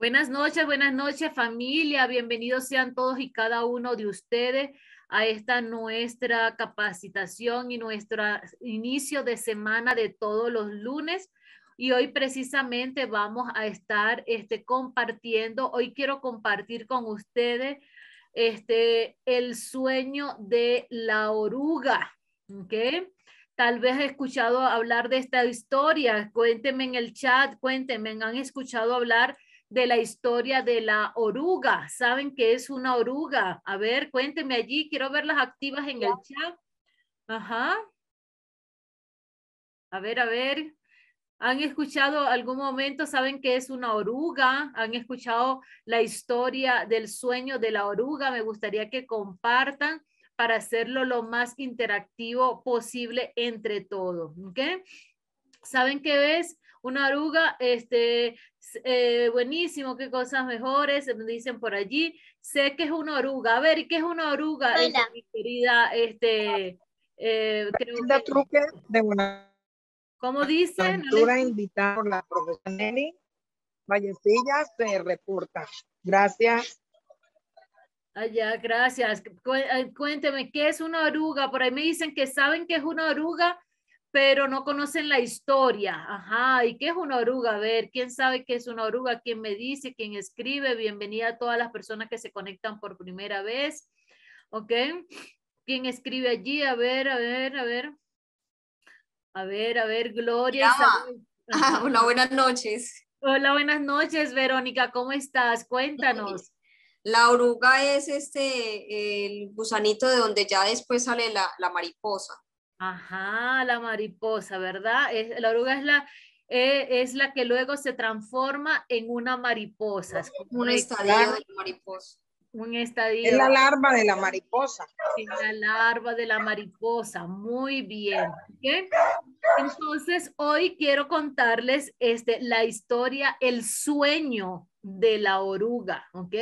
Buenas noches, buenas noches familia, bienvenidos sean todos y cada uno de ustedes a esta nuestra capacitación y nuestro inicio de semana de todos los lunes. Y hoy precisamente vamos a estar este, compartiendo, hoy quiero compartir con ustedes este, el sueño de la oruga. ¿okay? tal vez he escuchado hablar de esta historia. Cuéntenme en el chat, cuéntenme, han escuchado hablar de la historia de la oruga. ¿Saben que es una oruga? A ver, cuéntenme allí, quiero verlas activas en el chat. Ajá. A ver, a ver. ¿Han escuchado algún momento, saben qué es una oruga? ¿Han escuchado la historia del sueño de la oruga? Me gustaría que compartan para hacerlo lo más interactivo posible entre todos. ¿Saben qué es? una oruga, este, eh, buenísimo, qué cosas mejores, me dicen por allí. Sé que es una oruga. A ver, ¿y qué es una oruga? mi querida, este, eh, creo que... truque de una... ¿Cómo dicen? Aventura invitada por la profesora Nelly Vallecilla se reporta. Gracias. Allá, ah, gracias. Eh, cuénteme, ¿qué es una oruga? Por ahí me dicen que saben que es una oruga, pero no conocen la historia. Ajá, ¿y qué es una oruga? A ver, ¿quién sabe qué es una oruga? ¿Quién me dice? ¿Quién escribe? Bienvenida a todas las personas que se conectan por primera vez. ¿Ok? ¿Quién escribe allí? A ver, a ver, a ver. A ver, a ver, Gloria. Ah, hola, buenas noches. Hola, buenas noches, Verónica. ¿Cómo estás? Cuéntanos. La oruga es este, el gusanito de donde ya después sale la mariposa. Ajá, la mariposa, ¿verdad? la oruga es la, eh, es la que luego se transforma en una mariposa. Es como un estadio de la mariposa. Un estadio. Es la larva de la mariposa. Es la larva de la mariposa. Muy bien. Entonces, hoy quiero contarles este, la historia, el sueño de la oruga. ¿Ok?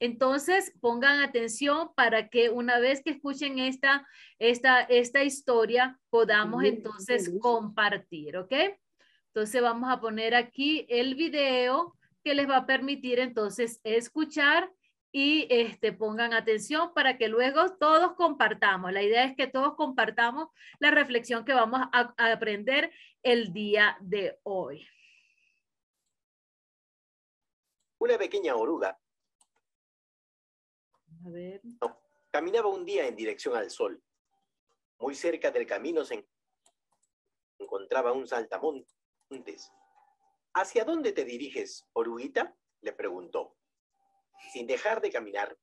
Entonces, pongan atención para que una vez que escuchen esta, esta, historia, podamos entonces compartir, ¿ok? Entonces, vamos a poner aquí el video que les va a permitir entonces escuchar y este, pongan atención para que luego todos compartamos. La idea es que todos compartamos la reflexión que vamos a aprender el día de hoy. Una pequeña oruga no. Caminaba un día en dirección al sol. Muy cerca del camino se encontraba un saltamontes. ¿Hacia dónde te diriges, oruguita? le preguntó. Sin dejar de caminar,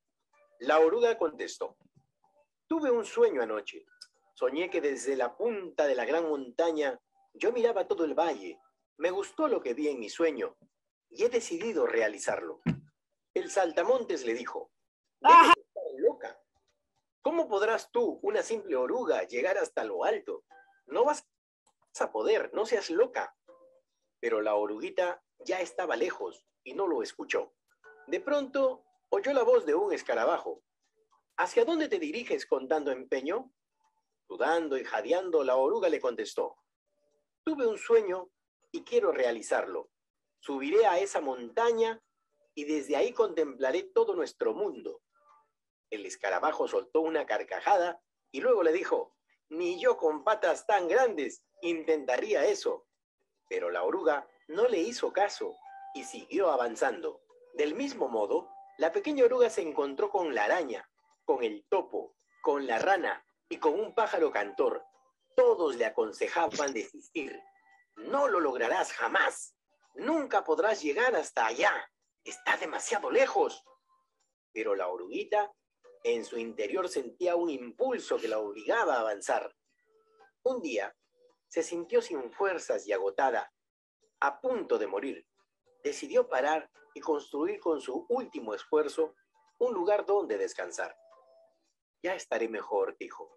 la oruga contestó. Tuve un sueño anoche. Soñé que desde la punta de la gran montaña yo miraba todo el valle. Me gustó lo que vi en mi sueño y he decidido realizarlo. El saltamontes le dijo. ¿Cómo podrás tú, una simple oruga, llegar hasta lo alto? No vas a poder, no seas loca. Pero la oruguita ya estaba lejos y no lo escuchó. De pronto oyó la voz de un escarabajo. ¿Hacia dónde te diriges con tanto empeño? Dudando y jadeando, la oruga le contestó. Tuve un sueño y quiero realizarlo. Subiré a esa montaña y desde ahí contemplaré todo nuestro mundo. El escarabajo soltó una carcajada y luego le dijo, ni yo con patas tan grandes intentaría eso. Pero la oruga no le hizo caso y siguió avanzando. Del mismo modo, la pequeña oruga se encontró con la araña, con el topo, con la rana y con un pájaro cantor. Todos le aconsejaban desistir. No lo lograrás jamás. Nunca podrás llegar hasta allá. Está demasiado lejos. Pero la oruguita en su interior sentía un impulso que la obligaba a avanzar. Un día se sintió sin fuerzas y agotada, a punto de morir. Decidió parar y construir con su último esfuerzo un lugar donde descansar. Ya estaré mejor, dijo.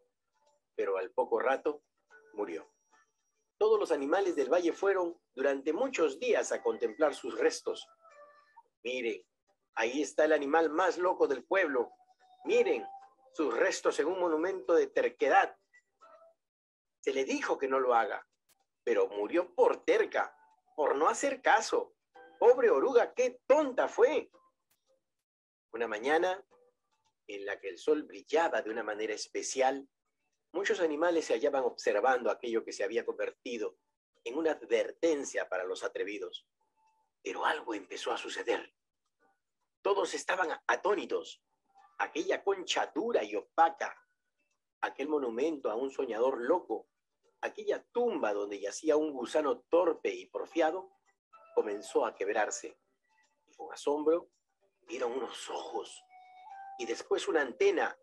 Pero al poco rato murió. Todos los animales del valle fueron durante muchos días a contemplar sus restos. Mire, ahí está el animal más loco del pueblo, Miren sus restos en un monumento de terquedad. Se le dijo que no lo haga, pero murió por terca, por no hacer caso. Pobre oruga, qué tonta fue. Una mañana en la que el sol brillaba de una manera especial, muchos animales se hallaban observando aquello que se había convertido en una advertencia para los atrevidos. Pero algo empezó a suceder. Todos estaban atónitos aquella concha dura y opaca, aquel monumento a un soñador loco, aquella tumba donde yacía un gusano torpe y porfiado, comenzó a quebrarse. Y con asombro vieron unos ojos y después una antena,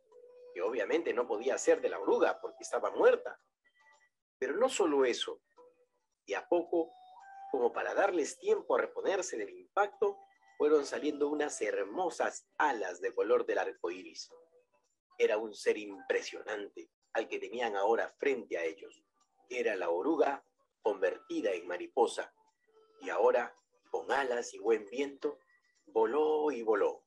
que obviamente no podía ser de la oruga porque estaba muerta. Pero no solo eso, y a poco, como para darles tiempo a reponerse del impacto, fueron saliendo unas hermosas alas de color del arco iris. Era un ser impresionante al que tenían ahora frente a ellos. Era la oruga convertida en mariposa, y ahora, con alas y buen viento, voló y voló.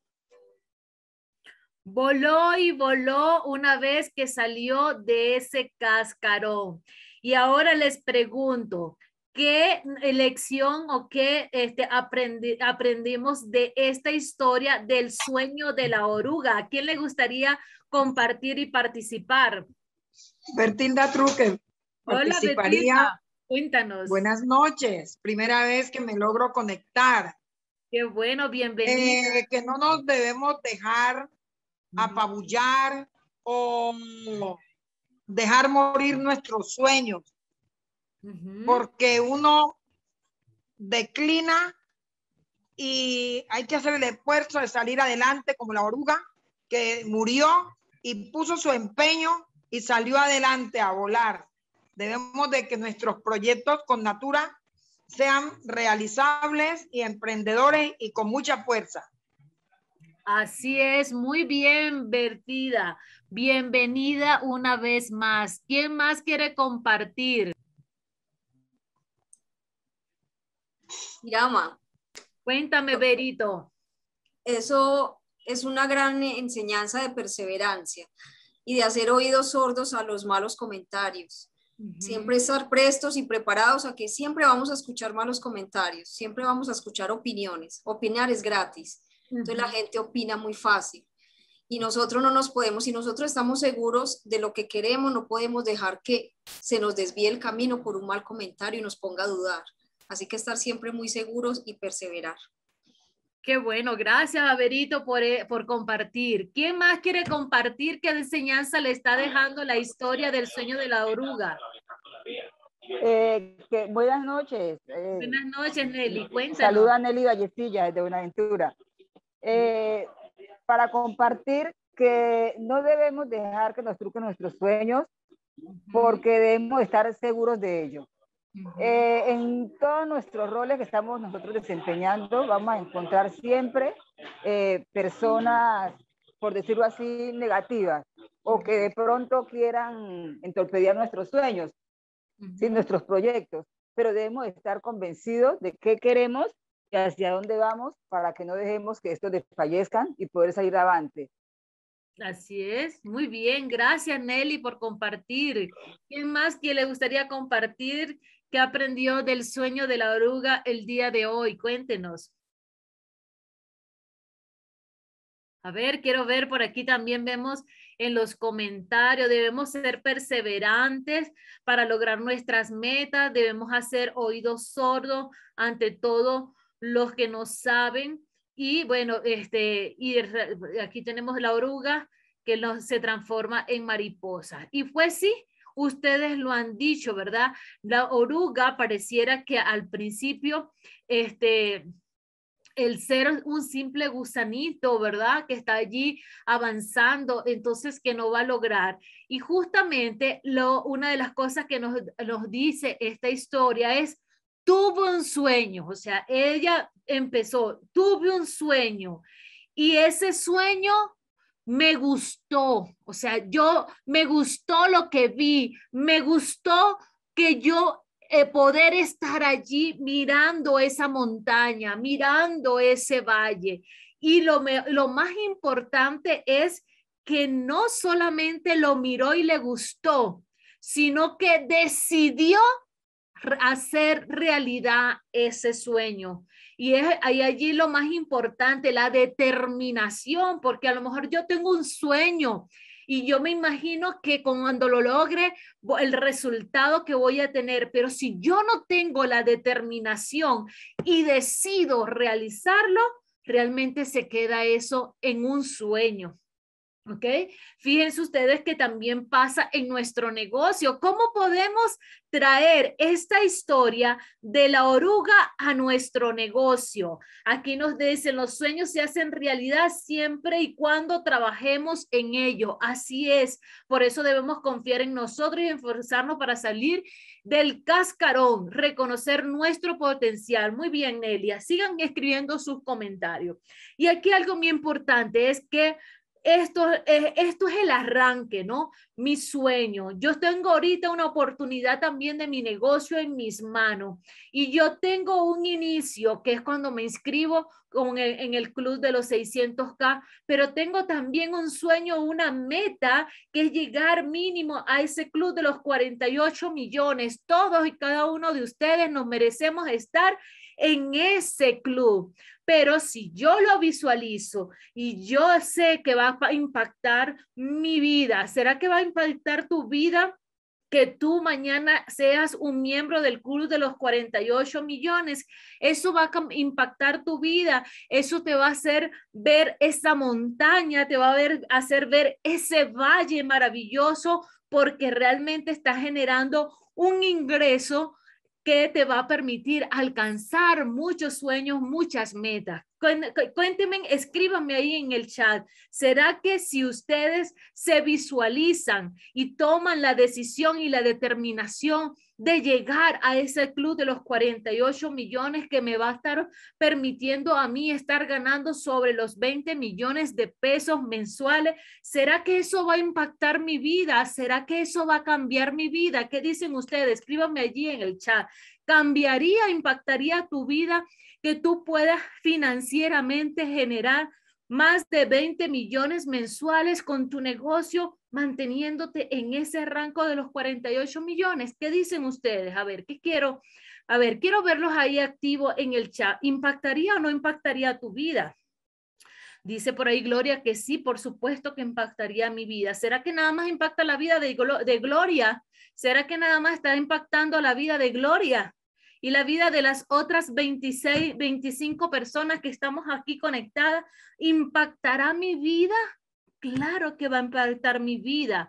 Voló y voló una vez que salió de ese cascarón. Y ahora les pregunto, qué lección o qué este, aprendimos de esta historia del sueño de la oruga? ¿A quién le gustaría compartir y participar? Bertilda Truque. Hola, Bertilda. Cuéntanos. Buenas noches. Primera vez que me logro conectar. Qué bueno, bienvenida. Eh, que no nos debemos dejar apabullar o dejar morir nuestros sueños porque uno declina y hay que hacer el esfuerzo de salir adelante como la oruga que murió y puso su empeño y salió adelante a volar. Debemos de que nuestros proyectos con Natura sean realizables y emprendedores y con mucha fuerza. Así es, muy bien, Vertida. Bienvenida una vez más. ¿Quién más quiere compartir? Mirama. Cuéntame, Berito. Eso es una gran enseñanza de perseverancia y de hacer oídos sordos a los malos comentarios. Siempre estar prestos y preparados a que siempre vamos a escuchar malos comentarios, siempre vamos a escuchar opiniones. Opinar es gratis, entonces la gente opina muy fácil y nosotros no nos podemos, si nosotros estamos seguros de lo que queremos, no podemos dejar que se nos desvíe el camino por un mal comentario y nos ponga a dudar. Así que estar siempre muy seguros y perseverar. Qué bueno, gracias Averito eh, por, compartir. ¿Quién más quiere compartir qué enseñanza le está dejando la historia del sueño de la oruga? Eh, buenas noches. Eh. buenas noches, Nelly. Cuéntanos. Saluda a Nelly Ballestilla desde Buenaventura. Eh, para compartir que no debemos dejar que nos truquen nuestros sueños porque debemos estar seguros de ello. Eh, en todos nuestros roles que estamos nosotros desempeñando, vamos a encontrar siempre eh, personas, por decirlo así, negativas o que de pronto quieran entorpecer nuestros sueños, nuestros proyectos, pero debemos estar convencidos de qué queremos y hacia dónde vamos para que no dejemos que estos desfallezcan y poder salir adelante. Así es, muy bien, gracias Nelly por compartir. ¿Quién más que le gustaría compartir ¿Qué aprendió del sueño de la oruga el día de hoy? Cuéntenos. A ver, quiero ver, por aquí también vemos en los comentarios, debemos ser perseverantes para lograr nuestras metas, debemos hacer oídos sordos ante todo los que no saben. Y bueno, este, y aquí tenemos la oruga que se transforma en mariposa. Y fue sí ustedes lo han dicho, ¿verdad? La oruga pareciera que al principio, este, el ser un simple gusanito, ¿verdad? Que está allí avanzando, entonces que no va a lograr. Y justamente lo, una de las cosas que nos, dice esta historia es, tuvo un sueño, o sea, ella empezó, tuve un sueño y ese sueño me gustó, o sea, yo me gustó lo que vi, me gustó que yo eh, poder estar allí mirando esa montaña, mirando ese valle. Y lo, lo más importante es que no solamente lo miró y le gustó, sino que decidió hacer realidad ese sueño. Y es ahí allí lo más importante, la determinación, porque a lo mejor yo tengo un sueño y yo me imagino que cuando lo logre, el resultado que voy a tener, pero si yo no tengo la determinación y decido realizarlo, realmente se queda eso en un sueño. ¿Ok? Fíjense ustedes que también pasa en nuestro negocio. ¿Cómo podemos traer esta historia de la oruga a nuestro negocio? Aquí nos dicen, los sueños se hacen realidad siempre y cuando trabajemos en ello. Así es. Por eso debemos confiar en nosotros y esforzarnos para salir del cascarón, reconocer nuestro potencial. Muy bien, Nelia. Sigan escribiendo sus comentarios. Y aquí algo muy importante es que esto, esto es el arranque, ¿no? Mi sueño. Yo tengo ahorita una oportunidad también de mi negocio en mis manos y yo tengo un inicio, que es cuando me inscribo en el club de los 600K, pero tengo también un sueño, una meta, que es llegar mínimo a ese club de los 48 millones. Todos y cada uno de ustedes nos merecemos estar en ese club pero si yo lo visualizo y yo sé que va a impactar mi vida, ¿será que va a impactar tu vida? que tú mañana seas un miembro del club de los 48 millones. Eso va a impactar tu vida, eso te va a hacer ver esa montaña, te va a hacer ver ese valle maravilloso porque realmente está generando un ingreso que te va a permitir alcanzar muchos sueños, muchas metas. Cuénteme, escríbame ahí en el chat. ¿Será que si ustedes se visualizan y toman la decisión y la determinación de llegar a ese club de los 48 millones que me va a estar permitiendo a mí estar ganando sobre los 20 millones de pesos mensuales? ¿Será que eso va a impactar mi vida? ¿Será que eso va a cambiar mi vida? ¿Qué dicen ustedes? Escríbanme allí en el chat. ¿Cambiaría, impactaría tu vida que tú puedas financieramente generar más de 20 millones mensuales con tu negocio, manteniéndote en ese rango de los 48 millones. ¿Qué dicen ustedes? A ver, ¿qué quiero? A ver, quiero verlos ahí activos en el chat. ¿Impactaría o no impactaría tu vida? Dice por ahí Gloria que sí, por supuesto que impactaría mi vida. ¿Será que nada más impacta la vida de, de Gloria? ¿Será que nada más está impactando la vida de Gloria? y la vida de las otras 26, 25 personas que estamos aquí conectadas, ¿impactará mi vida? Claro que va a impactar mi vida.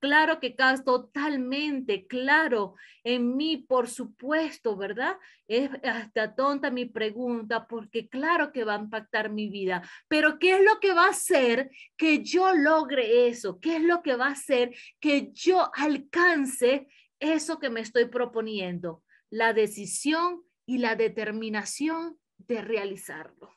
Claro que totalmente, claro, en mí, por supuesto, ¿verdad? Es hasta tonta mi pregunta, porque claro que va a impactar mi vida, pero ¿qué es lo que va a hacer que yo logre eso? ¿Qué es lo que va a hacer que yo alcance eso que me estoy proponiendo? la decisión y la determinación de realizarlo.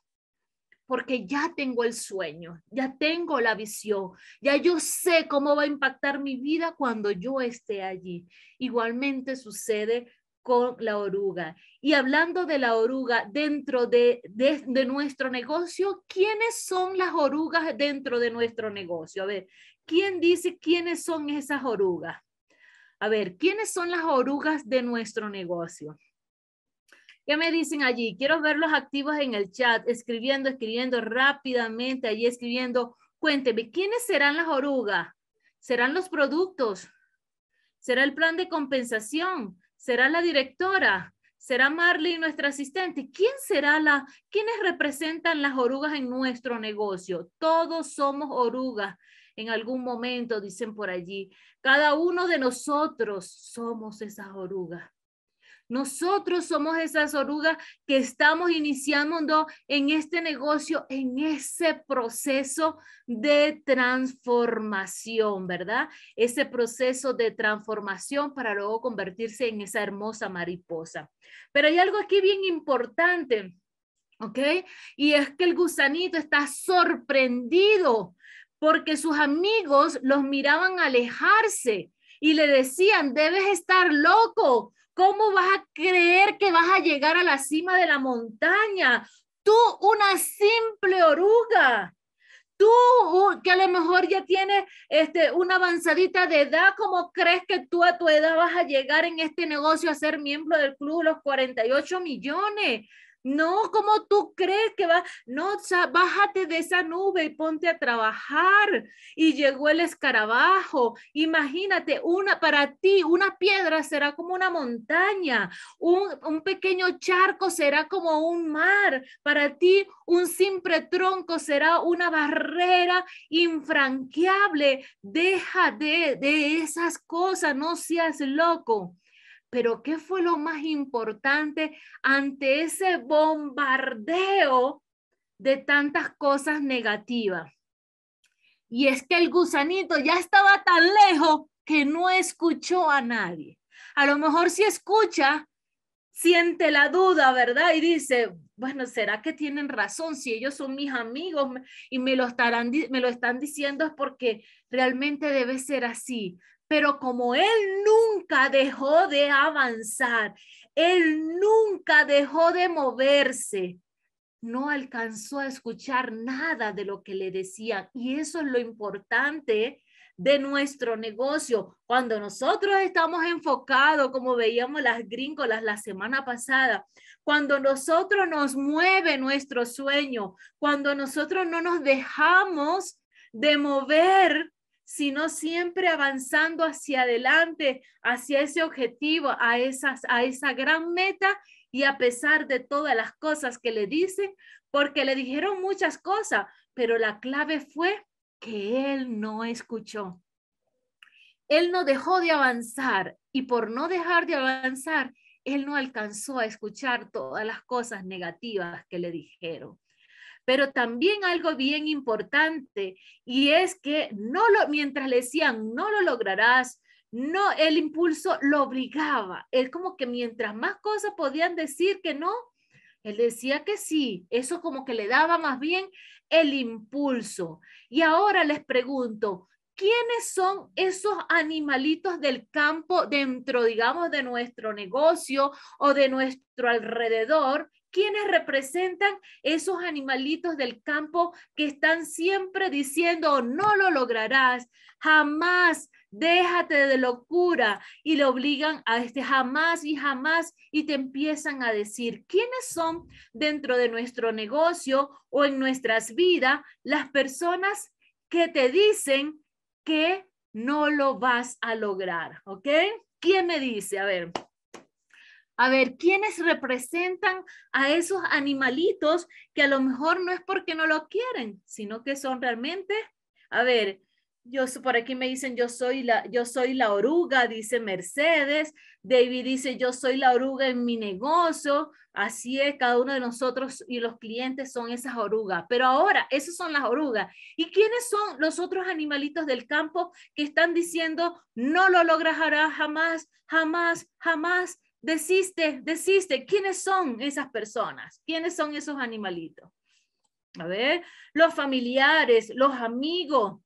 Porque ya tengo el sueño, ya tengo la visión, ya yo sé cómo va a impactar mi vida cuando yo esté allí. Igualmente sucede con la oruga. Y hablando de la oruga dentro de, nuestro negocio, ¿quiénes son las orugas dentro de nuestro negocio? A ver, ¿quién dice quiénes son esas orugas? A ver, ¿quiénes son las orugas de nuestro negocio? ¿Qué me dicen allí? Quiero verlos activos en el chat, escribiendo, escribiendo rápidamente, allí escribiendo. Cuénteme, ¿quiénes serán las orugas? ¿Serán los productos? ¿Será el plan de compensación? ¿Será la directora? ¿Será Marley nuestra asistente? ¿Quién será la, quiénes representan las orugas en nuestro negocio? Todos somos orugas en algún momento, dicen por allí, cada uno de nosotros somos esas orugas. Nosotros somos esas orugas que estamos iniciando en este negocio, en ese proceso de transformación, ¿verdad? Ese proceso de transformación para luego convertirse en esa hermosa mariposa. Pero hay algo aquí bien importante. ¿Ok? Y es que el gusanito está sorprendido porque sus amigos los miraban alejarse y le decían, debes estar loco, ¿cómo vas a creer que vas a llegar a la cima de la montaña? Tú, una simple oruga, tú que a lo mejor ya tienes este, una avanzadita de edad, ¿cómo crees que tú a tu edad vas a llegar en este negocio a ser miembro del club los 48 millones? No, como tú crees que va? No, bájate de esa nube y ponte a trabajar. Y llegó el escarabajo. Imagínate, una para ti, una piedra será como una montaña, un, pequeño charco será como un mar. Para ti, un simple tronco será una barrera infranqueable. Deja de, de esas cosas, no seas loco. Pero ¿qué fue lo más importante ante ese bombardeo de tantas cosas negativas? Y es que el gusanito ya estaba tan lejos que no escuchó a nadie. A lo mejor si escucha, siente la duda, ¿verdad? Y dice, bueno, ¿será que tienen razón? Si ellos son mis amigos y me lo, estarán, me lo están diciendo es porque realmente debe ser así. Pero como Él nunca dejó de avanzar, Él nunca dejó de moverse, no alcanzó a escuchar nada de lo que le decían. Y eso es lo importante de nuestro negocio. Cuando nosotros estamos enfocados, como veíamos las gríncolas la semana pasada, cuando nosotros nos mueve nuestro sueño, cuando nosotros no nos dejamos de mover sino siempre avanzando hacia adelante, hacia ese objetivo, a, esas, a esa gran meta y a pesar de todas las cosas que le dicen, porque le dijeron muchas cosas, pero la clave fue que él no escuchó. Él no dejó de avanzar y por no dejar de avanzar, él no alcanzó a escuchar todas las cosas negativas que le dijeron. Pero también algo bien importante y es que no lo, mientras le decían, no lo lograrás, no, el impulso lo obligaba. Es como que mientras más cosas podían decir que no, él decía que sí, eso como que le daba más bien el impulso. Y ahora les pregunto, ¿quiénes son esos animalitos del campo dentro, digamos, de nuestro negocio o de nuestro alrededor ¿Quiénes representan esos animalitos del campo que están siempre diciendo, no lo lograrás, jamás, déjate de locura y le obligan a este jamás y jamás y te empiezan a decir quiénes son dentro de nuestro negocio o en nuestras vidas las personas que te dicen que no lo vas a lograr, ¿ok? ¿Quién me dice? A ver, a ver, ¿quiénes representan a esos animalitos que a lo mejor no es porque no lo quieren, sino que son realmente, a ver, yo por aquí me dicen yo soy la yo soy la oruga, dice Mercedes, David dice yo soy la oruga en mi negocio, así es, cada uno de nosotros y los clientes son esas orugas, pero ahora esas son las orugas. ¿Y quiénes son los otros animalitos del campo que están diciendo no lo lograrás jamás, jamás, jamás? desiste, desiste. ¿Quiénes son esas personas? ¿Quiénes son esos animalitos? A ver, los familiares, los amigos,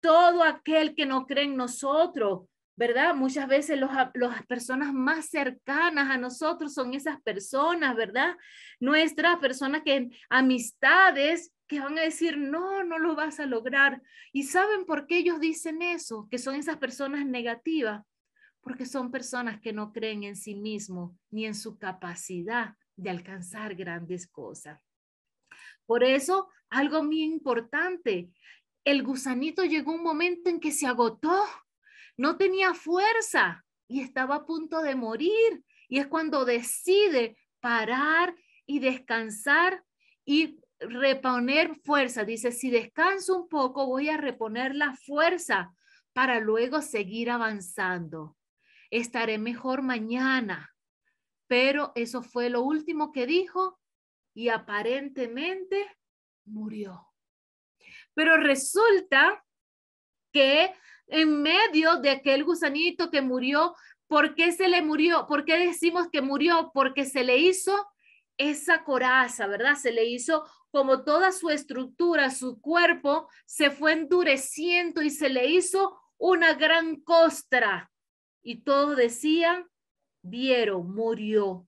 todo aquel que no cree en nosotros, ¿verdad? Muchas veces las personas más cercanas a nosotros son esas personas, ¿verdad? Nuestras personas que amistades que van a decir, no, no lo vas a lograr. ¿Y saben por qué ellos dicen eso? Que son esas personas negativas, porque son personas que no creen en sí mismo ni en su capacidad de alcanzar grandes cosas. Por eso, algo muy importante, el gusanito llegó un momento en que se agotó, no tenía fuerza y estaba a punto de morir. Y es cuando decide parar y descansar y reponer fuerza. Dice, si descanso un poco, voy a reponer la fuerza para luego seguir avanzando estaré mejor mañana. Pero eso fue lo último que dijo y aparentemente murió. Pero resulta que en medio de aquel gusanito que murió, ¿por qué se le murió? ¿Por qué decimos que murió? Porque se le hizo esa coraza, ¿verdad? Se le hizo como toda su estructura, su cuerpo se fue endureciendo y se le hizo una gran costra y todos decían, vieron, murió.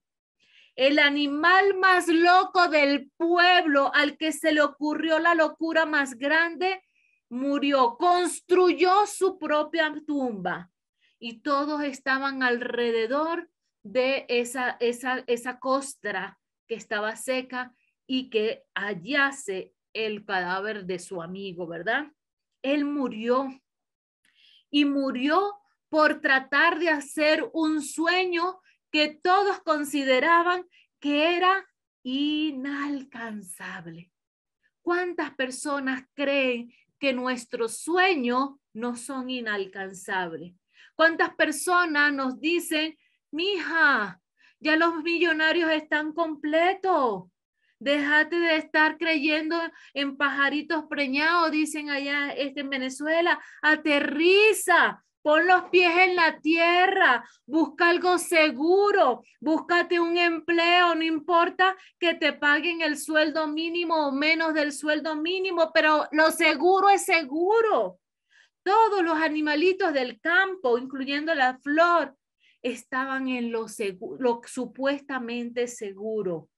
El animal más loco del pueblo, al que se le ocurrió la locura más grande, murió, construyó su propia tumba. Y todos estaban alrededor de esa, esa, esa costra que estaba seca y que hallase el cadáver de su amigo, ¿verdad? Él murió y murió por tratar de hacer un sueño que todos consideraban que era inalcanzable. ¿Cuántas personas creen que nuestros sueños no son inalcanzables? ¿Cuántas personas nos dicen, mija, ya los millonarios están completos? Déjate de estar creyendo en pajaritos preñados, dicen allá este, en Venezuela. Aterriza, Pon los pies en la tierra, busca algo seguro, búscate un empleo, no importa que te paguen el sueldo mínimo o menos del sueldo mínimo, pero lo seguro es seguro. Todos los animalitos del campo, incluyendo la flor, estaban en lo, supuestamente seguro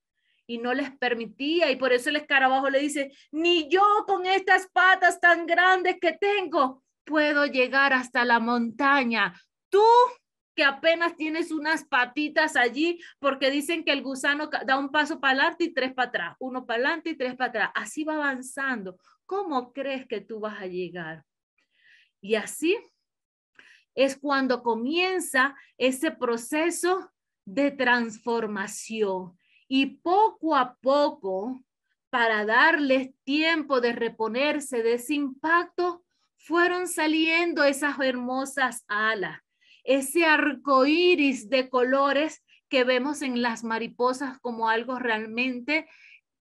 y no les permitía y por eso el escarabajo le dice, ni yo con estas patas tan grandes que tengo puedo llegar hasta la montaña. Tú que apenas tienes unas patitas allí porque dicen que el gusano da un paso para adelante y tres para atrás, uno para adelante y tres para atrás. Así va avanzando. ¿Cómo crees que tú vas a llegar? Y así es cuando comienza ese proceso de transformación. Y poco a poco, para darles tiempo de reponerse de ese impacto, fueron saliendo esas hermosas alas, ese arcoíris de colores que vemos en las mariposas como algo realmente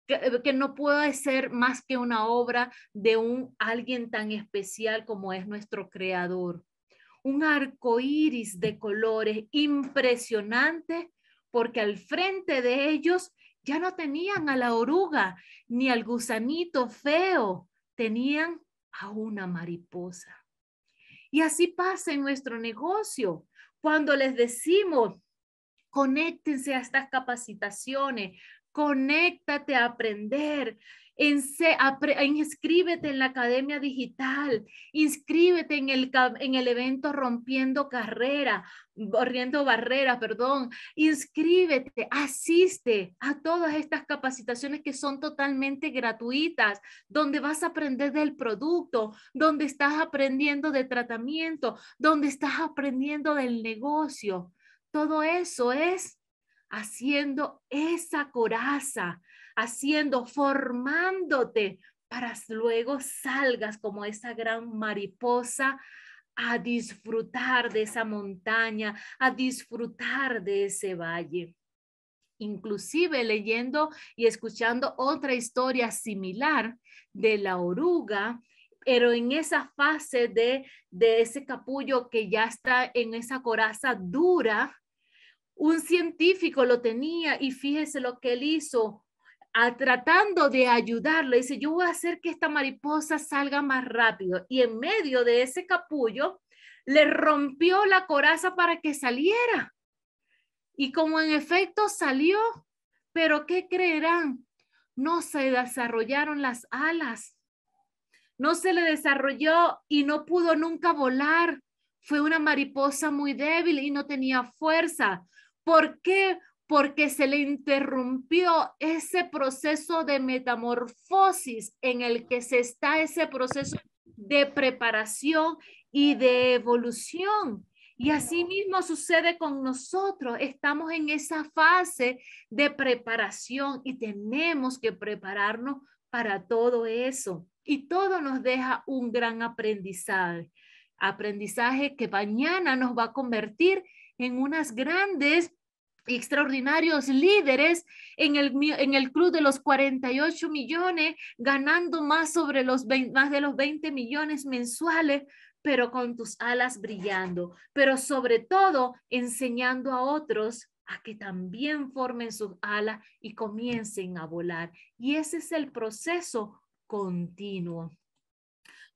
que, no puede ser más que una obra de un alguien tan especial como es nuestro creador. Un arcoíris de colores impresionante, porque al frente de ellos ya no tenían a la oruga ni al gusanito feo, tenían a una mariposa. Y así pasa en nuestro negocio. Cuando les decimos, conéctense a estas capacitaciones, conéctate a aprender, inscríbete en la Academia Digital, inscríbete en el, en el evento Rompiendo Carrera, Corriendo Barreras, perdón, inscríbete, asiste a todas estas capacitaciones que son totalmente gratuitas, donde vas a aprender del producto, donde estás aprendiendo de tratamiento, donde estás aprendiendo del negocio. Todo eso es haciendo esa coraza haciendo, formándote para luego salgas como esa gran mariposa a disfrutar de esa montaña, a disfrutar de ese valle. Inclusive leyendo y escuchando otra historia similar de la oruga, pero en esa fase de, de ese capullo que ya está en esa coraza dura, un científico lo tenía y fíjese lo que él hizo, a, tratando de ayudarle, dice, yo voy a hacer que esta mariposa salga más rápido. Y en medio de ese capullo, le rompió la coraza para que saliera. Y como en efecto salió, pero ¿qué creerán? No se desarrollaron las alas, no se le desarrolló y no pudo nunca volar. Fue una mariposa muy débil y no tenía fuerza. ¿Por qué? porque se le interrumpió ese proceso de metamorfosis en el que se está ese proceso de preparación y de evolución. Y así mismo sucede con nosotros. Estamos en esa fase de preparación y tenemos que prepararnos para todo eso. Y todo nos deja un gran aprendizaje. Aprendizaje que mañana nos va a convertir en unas grandes extraordinarios líderes en el, en el club de los 48 millones, ganando más, sobre los más de los 20 millones mensuales, pero con tus alas brillando, pero sobre todo enseñando a otros a que también formen sus alas y comiencen a volar. Y ese es el proceso continuo.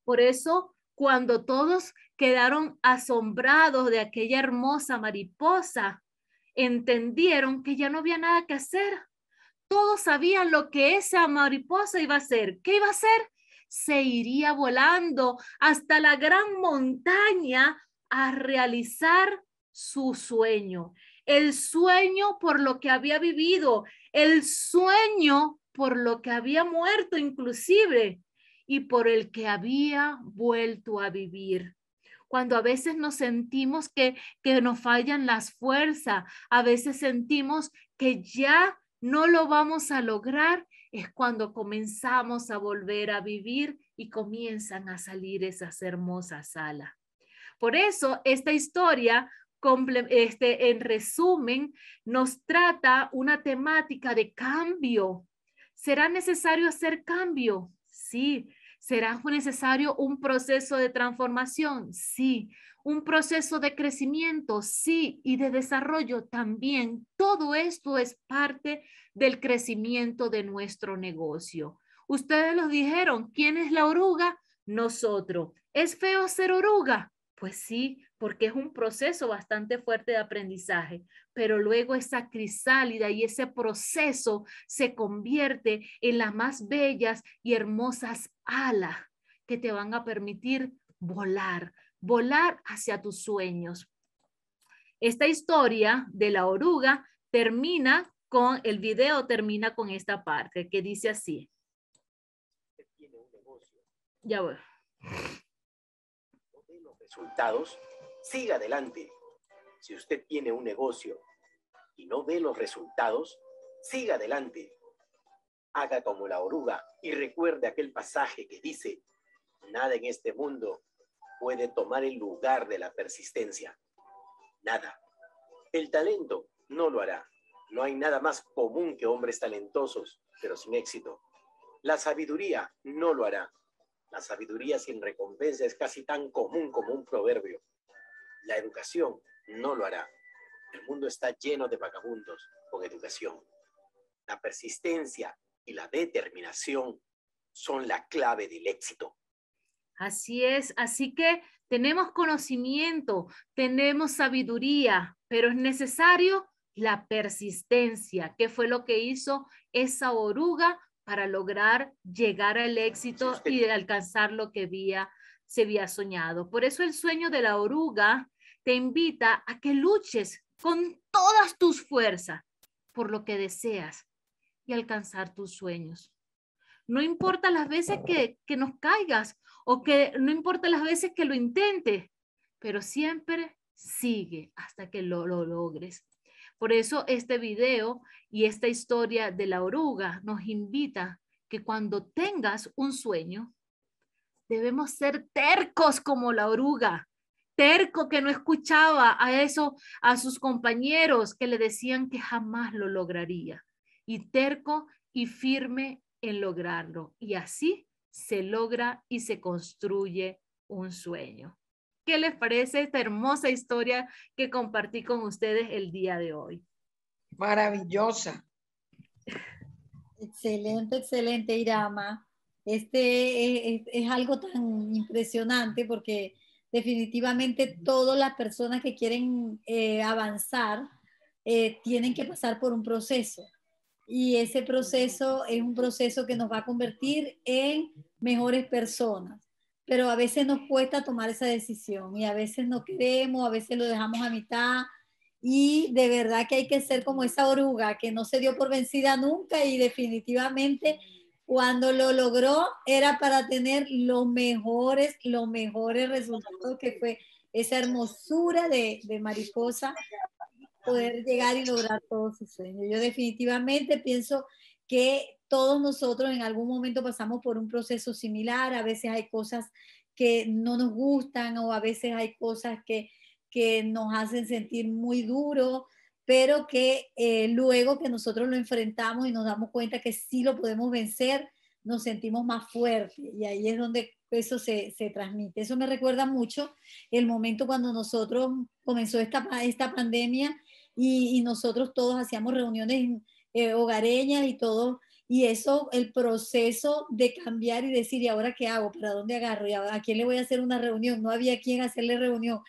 Por eso, cuando todos quedaron asombrados de aquella hermosa mariposa, entendieron que ya no había nada que hacer. Todos sabían lo que esa mariposa iba a hacer. ¿Qué iba a hacer? Se iría volando hasta la gran montaña a realizar su sueño. El sueño por lo que había vivido, el sueño por lo que había muerto inclusive y por el que había vuelto a vivir cuando a veces nos sentimos que, que nos fallan las fuerzas, a veces sentimos que ya no lo vamos a lograr, es cuando comenzamos a volver a vivir y comienzan a salir esas hermosas alas. Por eso esta historia, este, en resumen, nos trata una temática de cambio. ¿Será necesario hacer cambio? Sí, ¿Será necesario un proceso de transformación? Sí. Un proceso de crecimiento, sí, y de desarrollo también. Todo esto es parte del crecimiento de nuestro negocio. Ustedes lo dijeron, ¿quién es la oruga? Nosotros. ¿Es feo ser oruga? Pues sí, porque es un proceso bastante fuerte de aprendizaje, pero luego esa crisálida y ese proceso se convierte en las más bellas y hermosas alas que te van a permitir volar, volar hacia tus sueños. Esta historia de la oruga termina con, el video termina con esta parte que dice así. Ya voy resultados, siga adelante. Si usted tiene un negocio y no ve los resultados, siga adelante. Haga como la oruga y recuerde aquel pasaje que dice, nada en este mundo puede tomar el lugar de la persistencia. Nada. El talento no lo hará. No hay nada más común que hombres talentosos, pero sin éxito. La sabiduría no lo hará, la sabiduría sin recompensa es casi tan común como un proverbio. La educación no lo hará. El mundo está lleno de vagabundos con educación. La persistencia y la determinación son la clave del éxito. Así es, así que tenemos conocimiento, tenemos sabiduría, pero es necesario la persistencia, que fue lo que hizo esa oruga para lograr llegar al éxito y alcanzar lo que había, se había soñado. Por eso el sueño de la oruga te invita a que luches con todas tus fuerzas por lo que deseas y alcanzar tus sueños. No importa las veces que, que nos caigas o que no importa las veces que lo intentes, pero siempre sigue hasta que lo, lo logres. Por eso este video y esta historia de la oruga nos invita que cuando tengas un sueño, debemos ser tercos como la oruga, terco que no escuchaba a eso, a sus compañeros que le decían que jamás lo lograría, y terco y firme en lograrlo. Y así se logra y se construye un sueño. ¿Qué les parece esta hermosa historia que compartí con ustedes el día de hoy? Maravillosa. Excelente, excelente, Irama. Este es, algo tan impresionante porque definitivamente todas las personas que quieren eh, avanzar eh, tienen que pasar por un proceso. Y ese proceso es un proceso que nos va a convertir en mejores personas pero a veces nos cuesta tomar esa decisión y a veces no creemos, a veces lo dejamos a mitad y de verdad que hay que ser como esa oruga que no se dio por vencida nunca y definitivamente cuando lo logró era para tener los mejores, los mejores resultados que fue esa hermosura de, de mariposa, poder llegar y lograr todos sus sueños. Yo definitivamente pienso que todos nosotros en algún momento pasamos por un proceso similar, a veces hay cosas que no nos gustan o a veces hay cosas que, que nos hacen sentir muy duro, pero que eh, luego que nosotros lo enfrentamos y nos damos cuenta que sí lo podemos vencer, nos sentimos más fuertes y ahí es donde eso se, se, transmite. Eso me recuerda mucho el momento cuando nosotros comenzó esta, esta pandemia y, nosotros todos hacíamos reuniones eh, hogareñas y todos y eso, el proceso de cambiar y decir, ¿y ahora qué hago? ¿Para dónde agarro? ¿Y a quién le voy a hacer una reunión? No había quien hacerle reunión.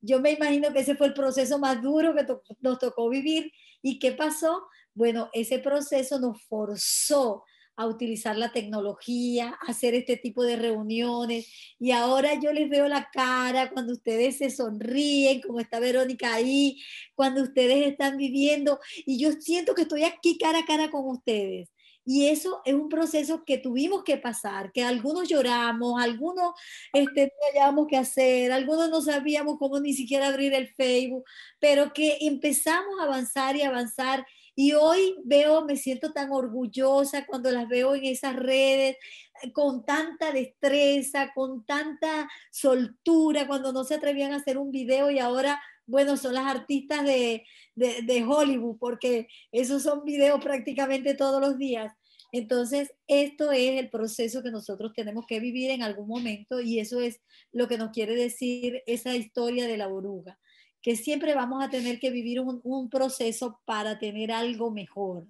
Yo me imagino que ese fue el proceso más duro que nos tocó vivir. ¿Y qué pasó? Bueno, ese proceso nos forzó a utilizar la tecnología, a hacer este tipo de reuniones. Y ahora yo les veo la cara cuando ustedes se sonríen, como está Verónica ahí, cuando ustedes están viviendo. Y yo siento que estoy aquí cara a cara con ustedes. Y eso es un proceso que tuvimos que pasar, que algunos lloramos, algunos este, no qué hacer, algunos no sabíamos cómo ni siquiera abrir el Facebook, pero que empezamos a avanzar y avanzar. Y hoy veo, me siento tan orgullosa cuando las veo en esas redes, eh, con tanta destreza, con tanta soltura, cuando no se atrevían a hacer un video y ahora, bueno, son las artistas de, de Hollywood, porque esos son videos prácticamente todos los días. Entonces, esto es el proceso que nosotros tenemos que vivir en algún momento y eso es lo que nos quiere decir esa historia de la oruga, que siempre vamos a tener que vivir un, proceso para tener algo mejor.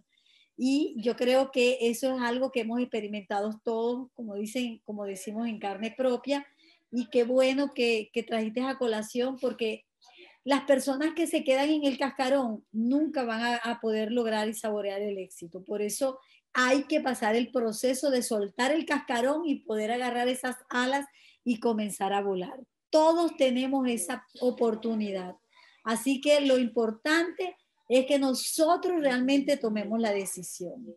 Y yo creo que eso es algo que hemos experimentado todos, como dicen, como decimos en carne propia, y qué bueno que, trajiste a colación porque las personas que se quedan en el cascarón nunca van a, a, poder lograr y saborear el éxito. Por eso hay que pasar el proceso de soltar el cascarón y poder agarrar esas alas y comenzar a volar. Todos tenemos esa oportunidad. Así que lo importante es que nosotros realmente tomemos la decisión.